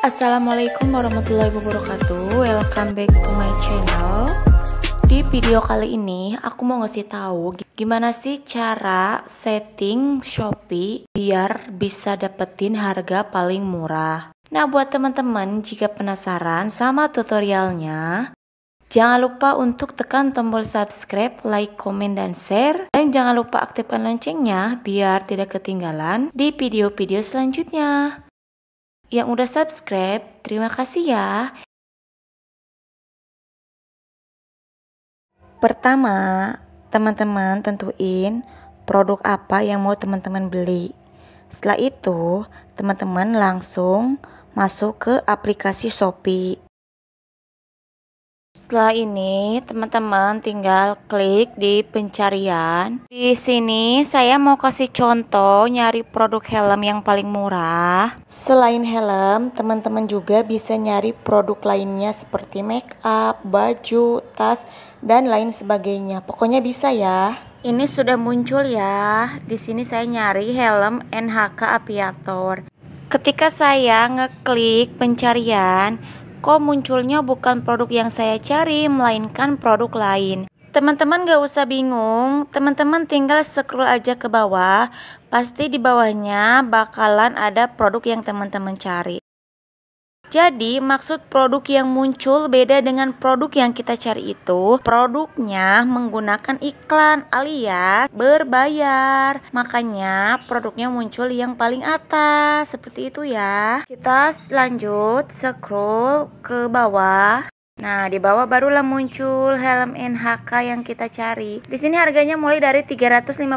Assalamualaikum warahmatullahi wabarakatuh Welcome back to my channel Di video kali ini aku mau ngasih tahu Gimana sih cara setting Shopee Biar bisa dapetin harga paling murah Nah buat teman-teman jika penasaran sama tutorialnya Jangan lupa untuk tekan tombol subscribe, like, komen, dan share. Dan jangan lupa aktifkan loncengnya biar tidak ketinggalan di video-video selanjutnya. Yang udah subscribe, terima kasih ya. Pertama, teman-teman tentuin produk apa yang mau teman-teman beli. Setelah itu, teman-teman langsung masuk ke aplikasi Shopee. Setelah ini, teman-teman tinggal klik di pencarian. Di sini saya mau kasih contoh nyari produk helm yang paling murah. Selain helm, teman-teman juga bisa nyari produk lainnya seperti make up, baju, tas, dan lain sebagainya. Pokoknya bisa ya. Ini sudah muncul ya. Di sini saya nyari helm NHK Aviator. Ketika saya ngeklik pencarian, kok munculnya bukan produk yang saya cari, melainkan produk lain. Teman-teman gak usah bingung, teman-teman tinggal scroll aja ke bawah, pasti di bawahnya bakalan ada produk yang teman-teman cari. Jadi maksud produk yang muncul beda dengan produk yang kita cari itu Produknya menggunakan iklan alias berbayar Makanya produknya muncul yang paling atas Seperti itu ya Kita lanjut scroll ke bawah Nah, di bawah barulah muncul helm NHK yang kita cari. Di sini harganya mulai dari 353.000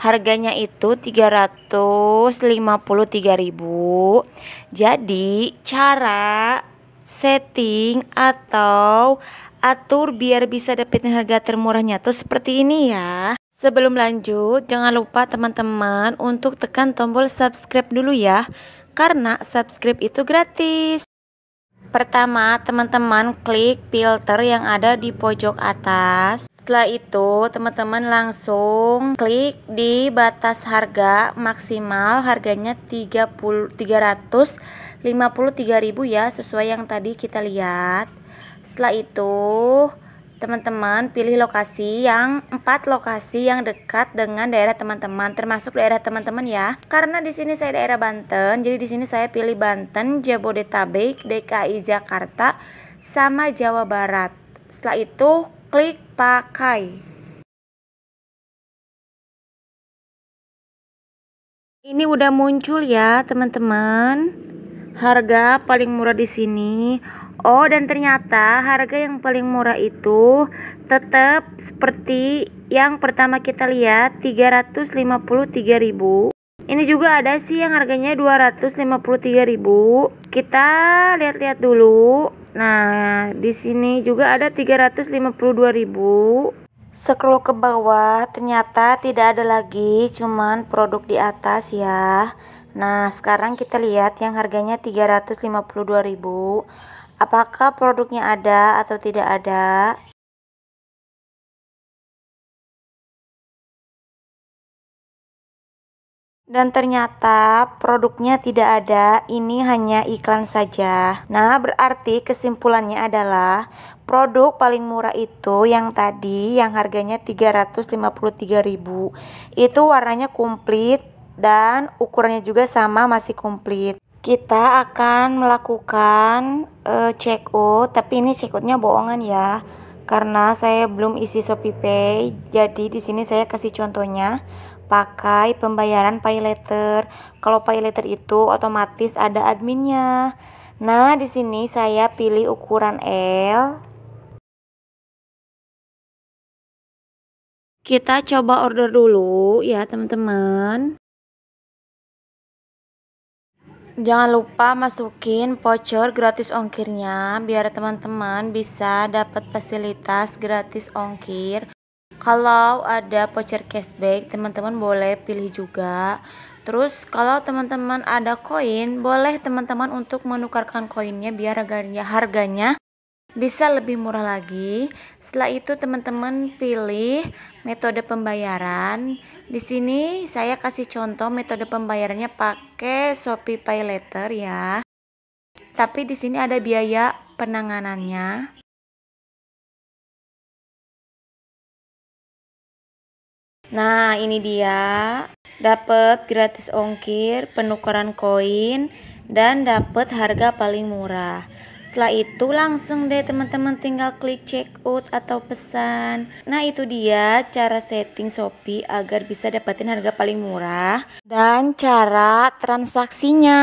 Harganya itu 353.000. Jadi, cara setting atau atur biar bisa dapetin harga termurahnya tuh seperti ini ya. Sebelum lanjut, jangan lupa teman-teman untuk tekan tombol subscribe dulu ya. Karena subscribe itu gratis. Pertama, teman-teman klik filter yang ada di pojok atas. Setelah itu, teman-teman langsung klik di batas harga maksimal harganya 30 353.000 ya, sesuai yang tadi kita lihat. Setelah itu, teman-teman pilih lokasi yang empat lokasi yang dekat dengan daerah teman-teman termasuk daerah teman-teman ya karena di sini saya daerah Banten jadi di sini saya pilih Banten Jabodetabek DKI Jakarta sama Jawa Barat setelah itu klik pakai ini udah muncul ya teman-teman harga paling murah di sini Oh, dan ternyata harga yang paling murah itu tetap seperti yang pertama kita lihat 353.000. Ini juga ada sih yang harganya 253.000. Kita lihat-lihat dulu. Nah, di sini juga ada 352.000. Scroll ke bawah, ternyata tidak ada lagi, cuman produk di atas ya. Nah, sekarang kita lihat yang harganya 352.000 apakah produknya ada atau tidak ada Dan ternyata produknya tidak ada, ini hanya iklan saja. Nah, berarti kesimpulannya adalah produk paling murah itu yang tadi yang harganya 353.000. Itu warnanya komplit dan ukurannya juga sama masih komplit kita akan melakukan uh, check out tapi ini check outnya bohongan ya karena saya belum isi Shopee Pay jadi di sini saya kasih contohnya pakai pembayaran pay letter kalau pay letter itu otomatis ada adminnya nah di sini saya pilih ukuran L kita coba order dulu ya teman-teman Jangan lupa masukin voucher gratis ongkirnya biar teman-teman bisa dapat fasilitas gratis ongkir. Kalau ada voucher cashback, teman-teman boleh pilih juga. Terus kalau teman-teman ada koin, boleh teman-teman untuk menukarkan koinnya biar harganya harganya bisa lebih murah lagi. Setelah itu teman-teman pilih metode pembayaran. Di sini saya kasih contoh metode pembayarannya pakai Shopee Pay Later ya. Tapi di sini ada biaya penanganannya. Nah, ini dia. Dapat gratis ongkir, penukaran koin, dan dapat harga paling murah. Setelah itu langsung deh teman-teman tinggal klik check out atau pesan. Nah itu dia cara setting Shopee agar bisa dapetin harga paling murah dan cara transaksinya.